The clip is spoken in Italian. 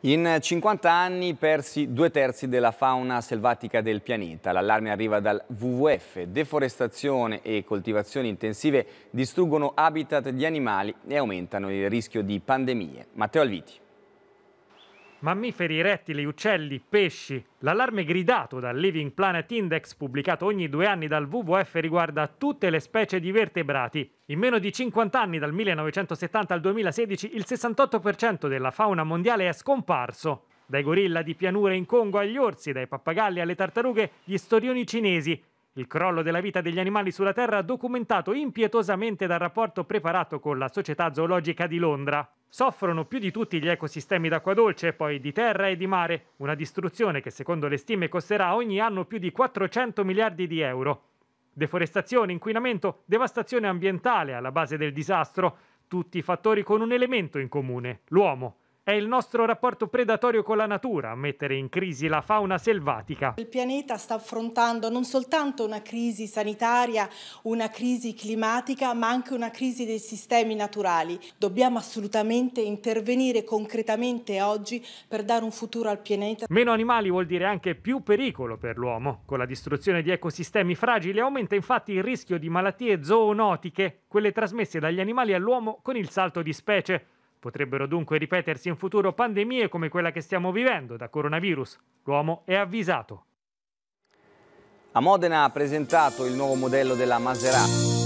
In 50 anni persi due terzi della fauna selvatica del pianeta. L'allarme arriva dal WWF. Deforestazione e coltivazioni intensive distruggono habitat di animali e aumentano il rischio di pandemie. Matteo Alviti mammiferi, rettili, uccelli, pesci. L'allarme gridato dal Living Planet Index pubblicato ogni due anni dal WWF riguarda tutte le specie di vertebrati. In meno di 50 anni, dal 1970 al 2016, il 68% della fauna mondiale è scomparso. Dai gorilla di pianura in Congo agli orsi, dai pappagalli alle tartarughe, gli storioni cinesi. Il crollo della vita degli animali sulla Terra documentato impietosamente dal rapporto preparato con la Società Zoologica di Londra. Soffrono più di tutti gli ecosistemi d'acqua dolce, poi di terra e di mare, una distruzione che secondo le stime costerà ogni anno più di 400 miliardi di euro. Deforestazione, inquinamento, devastazione ambientale alla base del disastro, tutti fattori con un elemento in comune, l'uomo. È il nostro rapporto predatorio con la natura a mettere in crisi la fauna selvatica. Il pianeta sta affrontando non soltanto una crisi sanitaria, una crisi climatica, ma anche una crisi dei sistemi naturali. Dobbiamo assolutamente intervenire concretamente oggi per dare un futuro al pianeta. Meno animali vuol dire anche più pericolo per l'uomo. Con la distruzione di ecosistemi fragili aumenta infatti il rischio di malattie zoonotiche, quelle trasmesse dagli animali all'uomo con il salto di specie. Potrebbero dunque ripetersi in futuro pandemie come quella che stiamo vivendo da coronavirus. L'uomo è avvisato. A Modena ha presentato il nuovo modello della Maserati.